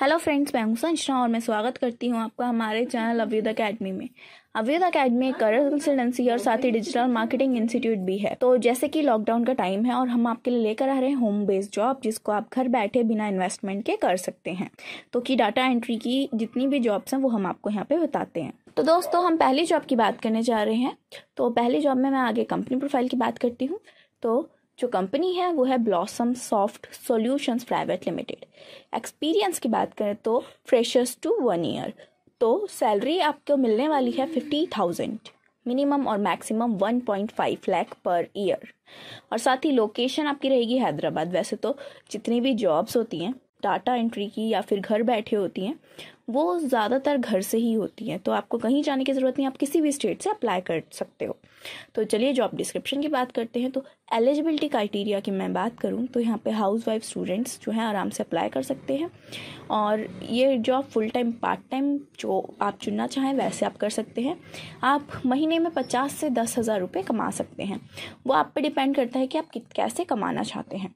Hello friends मैं हूं संजना और मैं स्वागत करती हूं आपका हमारे चैनल अवेद अकेडमी में अवेद अकेडमी एक करियर कंसल्टेंसी और साथ ही डिजिटल मार्केटिंग इंस्टीट्यूट भी है तो जैसे कि लॉकडाउन का टाइम है और हम आपके लिए लेकर आ रहे हैं होम बेस्ड जॉब जिसको आप घर बैठे बिना इन्वेस्टमेंट के कर सकते हैं तो कि डाटा एंट्री की जितनी भी जॉब्स हैं वो हम आपको यहाँ पे बताते हैं तो दोस्तों हम पहली जॉब की बात करने जा रहे हैं तो पहली जॉब में मैं आगे कंपनी प्रोफाइल की बात करती हूँ तो जो कंपनी है वो है Blossom soft solutions private limited experience की बात करें तो फ्रेशर्स टू वन ईयर तो सैलरी आपको मिलने वाली है फिफ्टी थाउजेंड मिनिमम और maximum one point five lakh per year और साथ ही लोकेशन आपकी रहेगी हैदराबाद वैसे तो जितनी भी जॉब्स होती हैं डाटा एंट्री की या फिर घर बैठे होती हैं वो ज़्यादातर घर से ही होती हैं तो आपको कहीं जाने की ज़रूरत नहीं आप किसी भी स्टेट से अप्लाई कर सकते हो तो चलिए जॉब डिस्क्रिप्शन की बात करते हैं तो एलिजिबिलिटी क्राइटेरिया की मैं बात करूँ तो यहाँ पे हाउस वाइफ स्टूडेंट्स जो हैं आराम से अप्लाई कर सकते हैं और ये job full time part time जो आप चुनना चाहें वैसे आप कर सकते हैं आप महीने में पचास से दस हज़ार रुपये कमा सकते हैं वो आप पे डिपेंड करता है कि आप कैसे कमाना चाहते हैं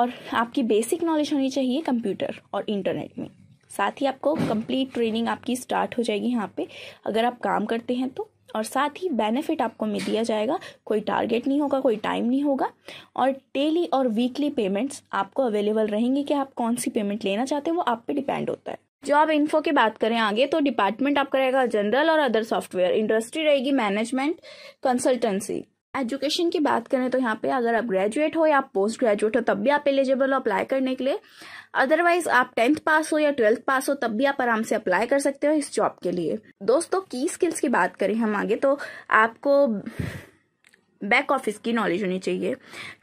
और आपकी बेसिक नॉलेज होनी चाहिए कंप्यूटर और इंटरनेट में साथ ही आपको कंप्लीट ट्रेनिंग आपकी स्टार्ट हो जाएगी यहाँ पे अगर आप काम करते हैं तो और साथ ही बेनिफिट आपको में दिया जाएगा कोई टारगेट नहीं होगा कोई टाइम नहीं होगा और डेली और वीकली पेमेंट्स आपको अवेलेबल रहेंगे कि आप कौन सी पेमेंट लेना चाहते हैं वो आप पे डिपेंड होता है जो आप इन्फो की बात करें आगे तो डिपार्टमेंट आपका रहेगा जनरल और अदर सॉफ्टवेयर इंडस्ट्री रहेगी मैनेजमेंट कंसल्टेंसी एजुकेशन की बात करें तो यहाँ पे अगर आप ग्रेजुएट हो या आप पोस्ट ग्रेजुएट हो तब भी आप एलिजिबल हो अप्लाई करने के लिए अदरवाइज आप टेंथ पास हो या ट्वेल्थ पास हो तब भी आप आराम से अप्लाई कर सकते हो इस जॉब के लिए दोस्तों की स्किल्स की बात करें हम आगे तो आपको बैक ऑफिस की नॉलेज होनी चाहिए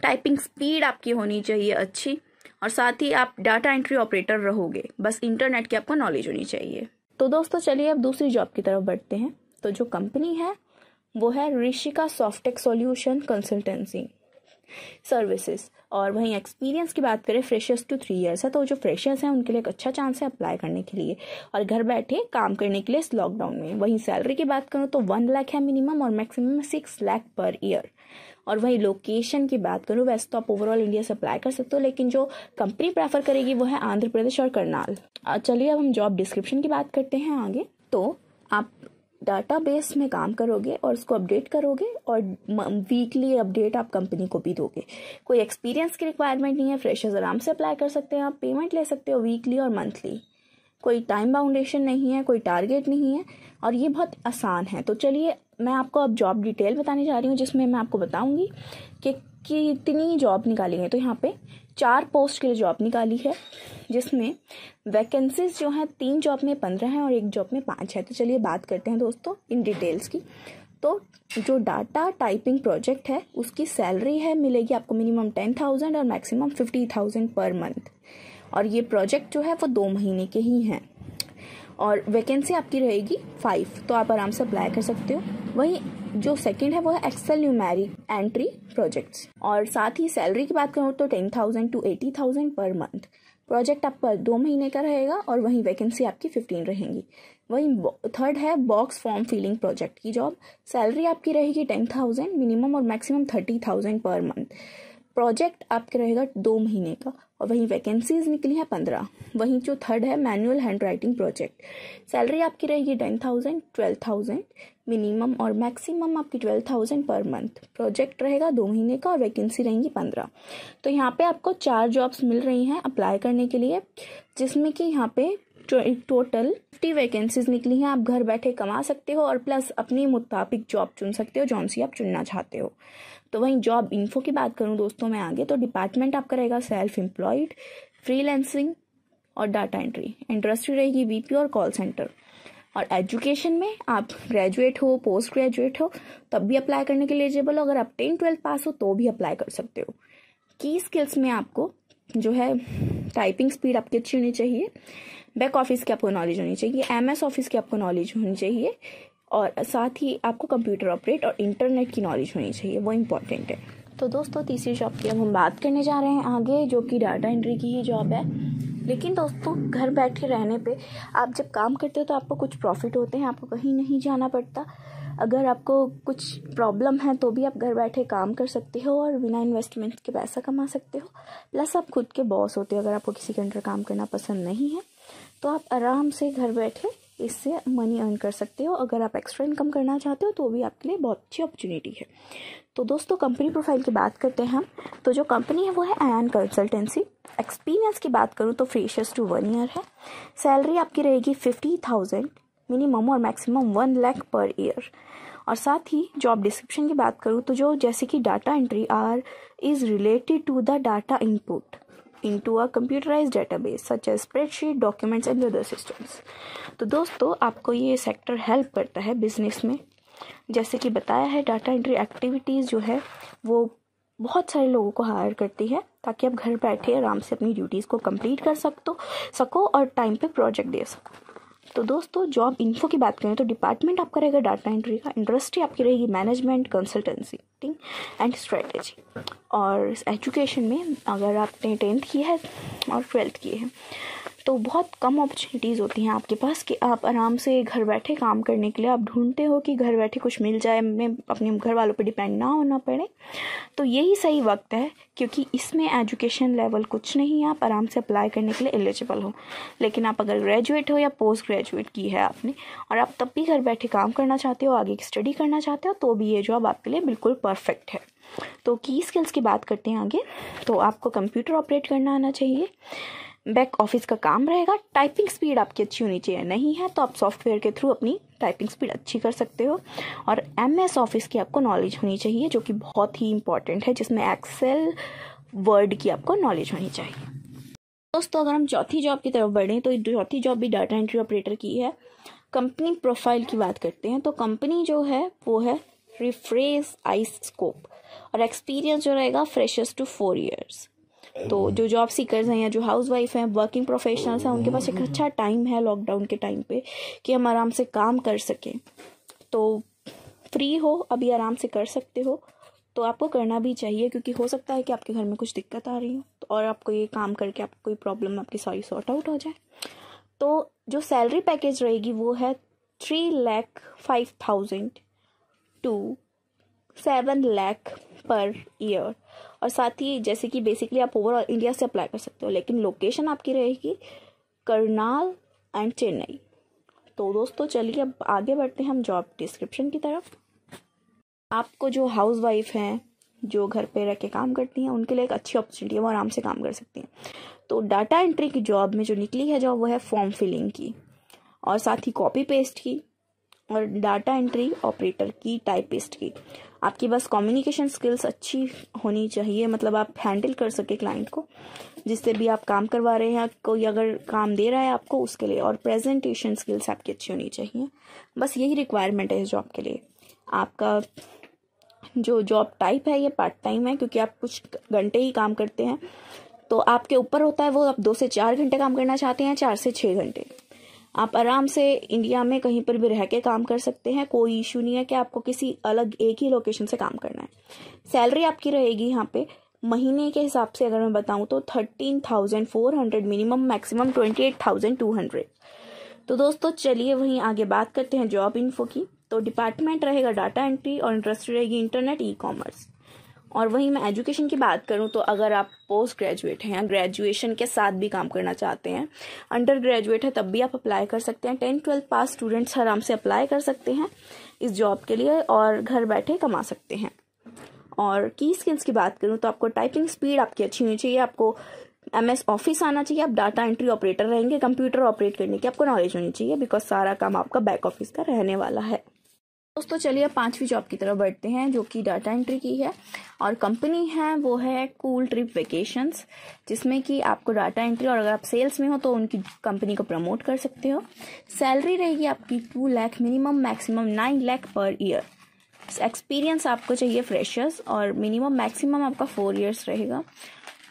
टाइपिंग स्पीड आपकी होनी चाहिए अच्छी और साथ ही आप डाटा एंट्री ऑपरेटर रहोगे बस इंटरनेट की आपको नॉलेज होनी चाहिए तो दोस्तों चलिए अब दूसरी जॉब की तरफ बढ़ते हैं तो जो कंपनी है वो है Rishika Softech solution consultancy services और वहीं एक्सपीरियंस की बात करें फ्रेशर्स टू थ्री इयर्स है तो जो फ्रेशर्स हैं उनके लिए एक अच्छा चांस है अप्लाई करने के लिए और घर बैठे काम करने के लिए इस लॉकडाउन में वहीं सैलरी की बात करूँ तो वन लाख है मिनिमम और maximum six lakh per year और वहीं लोकेशन की बात करूँ वैसे तो आप ओवरऑल इंडिया से अप्लाई कर सकते हो लेकिन जो कंपनी प्रेफर करेगी वो है आंध्र प्रदेश और करनाल चलिए अब हम जॉब डिस्क्रिप्शन की बात करते हैं आगे तो आप डाटाबेस में काम करोगे और उसको अपडेट करोगे और वीकली अपडेट आप कंपनी को भी दोगे कोई एक्सपीरियंस की रिक्वायरमेंट नहीं है फ्रेशर्स आराम से अप्लाई कर सकते हैं आप पेमेंट ले सकते हो वीकली और मंथली कोई टाइम बाउंडेशन नहीं है कोई टारगेट नहीं है और ये बहुत आसान है तो चलिए मैं आपको अब जॉब डिटेल बताने जा रही हूँ जिसमें मैं आपको बताऊँगी कि कितनी जॉब निकाली है तो यहाँ पे चार पोस्ट के लिए जॉब निकाली है जिसमें वैकेंसीज जो हैं तीन जॉब में पंद्रह हैं और एक जॉब में पाँच है तो चलिए बात करते हैं दोस्तों इन डिटेल्स की तो जो डाटा टाइपिंग प्रोजेक्ट है उसकी सैलरी है मिलेगी आपको मिनिमम टेन थाउजेंड और maximum fifty thousand per month और ये प्रोजेक्ट जो है वो दो महीने के ही हैं और वैकेंसी आपकी रहेगी फाइव तो आप आराम से अप्लाई कर सकते हो वहीं जो सेकंड है वो है एक्सेल न्यूमेरिक एंट्री प्रोजेक्ट्स और साथ ही सैलरी की बात करूँ तो ten thousand to eighty thousand per month project आपका दो महीने का रहेगा और वहीं वैकेंसी आपकी फिफ्टीन रहेंगी वहीं थर्ड है बॉक्स फॉर्म फिलिंग प्रोजेक्ट की जॉब सैलरी आपकी रहेगी टेन थाउजेंड मिनिमम और maximum thirty thousand per month project आपके रहेगा दो महीने का और वहीं वैकेंसीज निकली हैं पंद्रह वहीं जो थर्ड है manual hand writing project salary आपकी रहेगी ten thousand twelve thousand minimum और मैक्सिमम आपकी twelve thousand per month project रहेगा दो महीने का और वैकेंसी रहेंगी पंद्रह तो यहाँ पे आपको चार जॉब्स मिल रही हैं अप्लाई करने के लिए जिसमें कि यहाँ पे टोटल फिफ्टी वैकेंसीज निकली हैं आप घर बैठे कमा सकते हो और प्लस अपने मुताबिक जॉब चुन सकते हो जौन सी आप चुनना चाहते हो तो वहीं जॉब इन्फो की बात करूँ दोस्तों मैं आगे तो डिपार्टमेंट आपका रहेगा सेल्फ एम्प्लॉयड फ्रीलैंसिंग और डाटा एंट्री इंडस्ट्री रहेगी वीपी और कॉल सेंटर और एजुकेशन में आप ग्रेजुएट हो पोस्ट ग्रेजुएट हो तब भी अप्लाई करने के लिए एलिजिबल हो अगर आप टेन ट्वेल्थ पास हो तो भी अप्लाई कर सकते हो की स्किल्स में आपको जो है टाइपिंग स्पीड आपकी अच्छी होनी चाहिए बैक ऑफिस की आपको नॉलेज होनी चाहिए एमएस ऑफिस की आपको नॉलेज होनी चाहिए और साथ ही आपको कंप्यूटर ऑपरेट और इंटरनेट की नॉलेज होनी चाहिए वो इम्पॉर्टेंट है तो दोस्तों तीसरी जॉब की अब हम बात करने जा रहे हैं आगे जो कि डाटा एंट्री की ही जॉब है लेकिन दोस्तों घर बैठे रहने पे आप जब काम करते हो तो आपको कुछ प्रॉफिट होते हैं आपको कहीं नहीं जाना पड़ता अगर आपको कुछ प्रॉब्लम है तो भी आप घर बैठे काम कर सकते हो और बिना इन्वेस्टमेंट के पैसा कमा सकते हो प्लस आप खुद के बॉस होते हो अगर आपको किसी के अंडर काम करना पसंद नहीं है तो आप आराम से घर बैठे इससे मनी अर्न कर सकते हो अगर आप एक्स्ट्रा इनकम करना चाहते हो तो भी आपके लिए बहुत अच्छी अपॉर्चुनिटी है तो दोस्तों कंपनी प्रोफाइल की बात करते हैं हम तो जो कंपनी है वो है एन कंसल्टेंसी एक्सपीरियंस की बात करूँ तो फ्रेशर्स टू वन ईयर है सैलरी आपकी रहेगी फिफ्टी थाउजेंड मिनिमम और maximum one lakh per year और साथ ही जॉब डिस्क्रिप्शन की बात करूँ तो जो जैसे कि data entry are is related to the data input into a computerized database such as spreadsheet documents and other systems तो दोस्तों आपको ये सेक्टर हेल्प करता है बिजनेस में जैसे कि बताया है डाटा एंट्री एक्टिविटीज़ जो है वो बहुत सारे लोगों को हायर करती है ताकि आप घर बैठे आराम से अपनी ड्यूटीज़ को कंप्लीट कर सकते सको और टाइम पे प्रोजेक्ट दे सको तो दोस्तों जॉब इन्फो की बात करें तो डिपार्टमेंट आपका रहेगा डाटा एंट्री का इंडस्ट्री आपकी रहेगी मैनेजमेंट कंसल्टेंसी ठीक एंड स्ट्रेटजी और एजुकेशन में अगर आपने टेंथ किया है और ट्वेल्थ किए हैं तो बहुत कम अपॉर्चुनिटीज़ होती हैं आपके पास कि आप आराम से घर बैठे काम करने के लिए आप ढूंढते हो कि घर बैठे कुछ मिल जाए मैं अपने घर वालों पर डिपेंड ना होना पड़े तो यही सही वक्त है क्योंकि इसमें एजुकेशन लेवल कुछ नहीं है आप आराम से अप्लाई करने के लिए एलिजिबल हो लेकिन आप अगर ग्रेजुएट हो या पोस्ट ग्रेजुएट की है आपने और आप तब भी घर बैठे काम करना चाहते हो आगे की स्टडी करना चाहते हो तो भी ये जॉब आपके लिए बिल्कुल परफेक्ट है तो की स्किल्स की बात करते हैं आगे तो आपको कंप्यूटर ऑपरेट करना आना चाहिए बैक ऑफिस का काम रहेगा टाइपिंग स्पीड आपकी अच्छी होनी चाहिए नहीं है तो आप सॉफ्टवेयर के थ्रू अपनी टाइपिंग स्पीड अच्छी कर सकते हो और एम एस ऑफिस की आपको नॉलेज होनी चाहिए जो कि बहुत ही इंपॉर्टेंट है जिसमें एक्सेल वर्ड की आपको नॉलेज होनी चाहिए दोस्तों अगर हम चौथी जॉब की तरफ बढ़ें तो चौथी जॉब भी डाटा एंट्री ऑपरेटर की है कंपनी प्रोफाइल की बात करते हैं तो कंपनी जो है वो है रिफ्रेस आइस स्कोप और एक्सपीरियंस जो रहेगा फ्रेशर्स टू फोर ईयर्स तो हम्म। जो जॉब सीकर्स हैं या जो हाउस वाइफ हैं वर्किंग प्रोफेशनल्स हैं उनके पास एक अच्छा टाइम है लॉकडाउन के टाइम पे कि हम आराम से काम कर सकें तो फ्री हो अभी आराम से कर सकते हो तो आपको करना भी चाहिए क्योंकि हो सकता है कि आपके घर में कुछ दिक्कत आ रही हो तो और आपको ये काम करके आपको कोई प्रॉब्लम आपकी सारी सॉर्ट आउट हो जाए तो जो सैलरी पैकेज रहेगी वो है three lakh five thousand to seven lakh per year और साथ ही जैसे कि बेसिकली आप ओवरऑल इंडिया से अप्लाई कर सकते हो लेकिन लोकेशन आपकी रहेगी करनाल एंड चेन्नई तो दोस्तों चलिए अब आगे बढ़ते हैं हम जॉब डिस्क्रिप्शन की तरफ आपको जो हाउस वाइफ हैं जो घर पे रह के काम करती हैं उनके लिए एक अच्छी अपॉर्चुनिटी है वो आराम से काम कर सकती हैं तो डाटा एंट्री की जॉब में जो निकली है जॉब वो है फॉर्म फिलिंग की और साथ ही कॉपी पेस्ट की और डाटा एंट्री ऑपरेटर की टाइपिस्ट की आपके पास कम्युनिकेशन स्किल्स अच्छी होनी चाहिए मतलब आप हैंडल कर सके क्लाइंट को जिससे भी आप काम करवा रहे हैं कोई अगर काम दे रहा है आपको उसके लिए और प्रेजेंटेशन स्किल्स आपकी अच्छी होनी चाहिए बस यही रिक्वायरमेंट है इस जॉब के लिए आपका जो जॉब टाइप है ये पार्ट टाइम है क्योंकि आप कुछ घंटे ही काम करते हैं तो आपके ऊपर होता है वो आप दो से चार घंटे काम करना चाहते हैं चार से छः घंटे आप आराम से इंडिया में कहीं पर भी रह के काम कर सकते हैं कोई इशू नहीं है कि आपको किसी अलग एक ही लोकेशन से काम करना है सैलरी आपकी रहेगी यहाँ पे महीने के हिसाब से अगर मैं बताऊँ तो thirteen thousand four hundred minimum maximum twenty eight thousand two hundred तो दोस्तों चलिए वहीं आगे बात करते हैं जॉब इन्फो की तो डिपार्टमेंट रहेगा डाटा एंट्री और इंडस्ट्री रहेगी इंटरनेट ई कॉमर्स और वहीं मैं एजुकेशन की बात करूँ तो अगर आप पोस्ट ग्रेजुएट हैं या ग्रेजुएशन के साथ भी काम करना चाहते हैं अंडर ग्रेजुएट है तब भी आप अप्लाई कर सकते हैं टेंथ ट्वेल्थ पास स्टूडेंट्स आराम से अप्लाई कर सकते हैं इस जॉब के लिए और घर बैठे कमा सकते हैं और की स्किल्स की बात करूँ तो आपको टाइपिंग स्पीड आपकी अच्छी होनी चाहिए आपको एम एस ऑफिस आना चाहिए आप डाटा एंट्री ऑपरेटर रहेंगे कंप्यूटर ऑपरेट करने की आपको नॉलेज होनी चाहिए बिकॉज सारा काम आपका बैक ऑफिस का रहने वाला है दोस्तों चलिए अब पांचवी जॉब की तरफ बढ़ते हैं जो कि डाटा एंट्री की है और कंपनी है वो है कूल ट्रिप वेकेशंस जिसमें कि आपको डाटा एंट्री और अगर आप सेल्स में हो तो उनकी कंपनी को प्रमोट कर सकते हो सैलरी रहेगी आपकी two lakh minimum maximum nine lakh per year experience आपको चाहिए फ्रेशर्स और मिनिमम मैक्सिमम आपका फोर ईयर्स रहेगा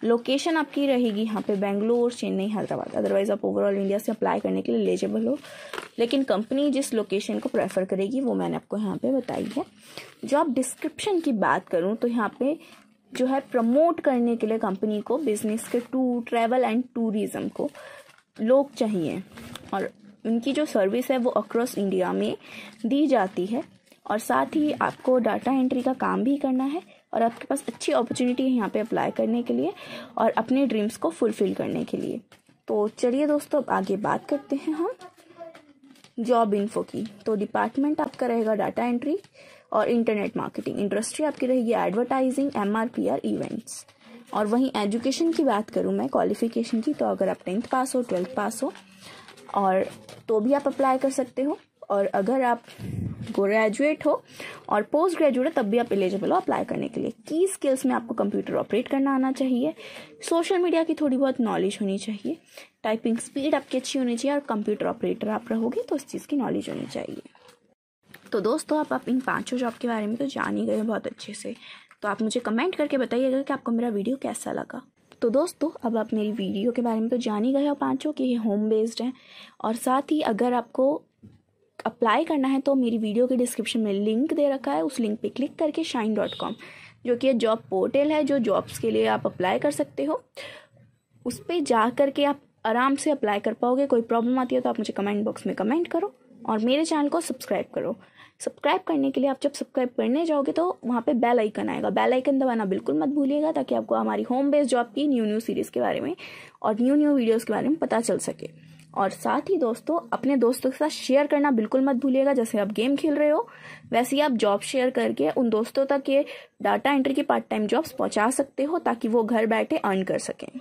लोकेशन आपकी रहेगी यहाँ पे बेंगलोर चेन्नई हैदराबाद अदरवाइज आप ओवरऑल इंडिया से अप्लाई करने के लिए एलिजिबल हो लेकिन कंपनी जिस लोकेशन को प्रेफर करेगी वो मैंने आपको यहाँ पे बताई है जो आप डिस्क्रिप्शन की बात करूँ तो यहाँ पे जो है प्रमोट करने के लिए कंपनी को बिजनेस के टू ट्रैवल एंड टूरिज्म को लोग चाहिए और उनकी जो सर्विस है वो अक्रॉस इंडिया में दी जाती है और साथ ही आपको डाटा एंट्री का काम भी करना है और आपके पास अच्छी अपॉर्चुनिटी है यहाँ पे अप्लाई करने के लिए और अपने ड्रीम्स को फुलफिल करने के लिए तो चलिए दोस्तों अब आगे बात करते हैं हम जॉब इन्फो की तो डिपार्टमेंट आपका रहेगा डाटा एंट्री और इंटरनेट मार्केटिंग इंडस्ट्री आपकी रहेगी advertising M R P R events और वहीं एजुकेशन की बात करूँ मैं क्वालिफिकेशन की तो अगर आप टेंथ पास हो ट्वेल्थ पास हो और तो भी आप अप्लाई कर सकते हो और अगर आप ग्रेजुएट हो और पोस्ट ग्रेजुएट तब भी आप एलिजिबल हो अप्लाई करने के लिए की स्किल्स में आपको कंप्यूटर ऑपरेट करना आना चाहिए सोशल मीडिया की थोड़ी बहुत नॉलेज होनी चाहिए टाइपिंग स्पीड आपकी अच्छी होनी चाहिए और कंप्यूटर ऑपरेटर आप रहोगे तो उस चीज़ की नॉलेज होनी चाहिए तो दोस्तों आप, आप इन पांचों जॉब के बारे में तो जान ही गए बहुत अच्छे से तो आप मुझे कमेंट करके बताइएगा कि आपको मेरा वीडियो कैसा लगा तो दोस्तों अब आप मेरी वीडियो के बारे में तो जान ही गए हो पाँचों कि ये होम बेस्ड हैं और साथ ही अगर आपको अप्लाई करना है तो मेरी वीडियो के डिस्क्रिप्शन में लिंक दे रखा है उस लिंक पे क्लिक करके शाइन डॉट कॉम जो कि जॉब पोर्टल है जो जॉब्स के लिए आप अप्लाई कर सकते हो उस पर जा कर के आप आराम से अप्लाई कर पाओगे कोई प्रॉब्लम आती है तो आप मुझे कमेंट बॉक्स में कमेंट करो और मेरे चैनल को सब्सक्राइब करो सब्सक्राइब करने के लिए आप जब सब्सक्राइब करने जाओगे तो वहाँ पे बेल आइकन आएगा बेल आइकन दबाना बिल्कुल मत भूलिएगा ताकि आपको हमारी होम बेस्ड जॉब की न्यू न्यू सीरीज़ के बारे में और न्यू न्यू वीडियोस के बारे में पता चल सके और साथ ही दोस्तों अपने दोस्तों के साथ शेयर करना बिल्कुल मत भूलिएगा जैसे आप गेम खेल रहे हो वैसे ही आप जॉब शेयर करके उन दोस्तों तक ये डाटा एंट्री की पार्ट टाइम जॉब्स पहुंचा सकते हो ताकि वो घर बैठे अर्न कर सकें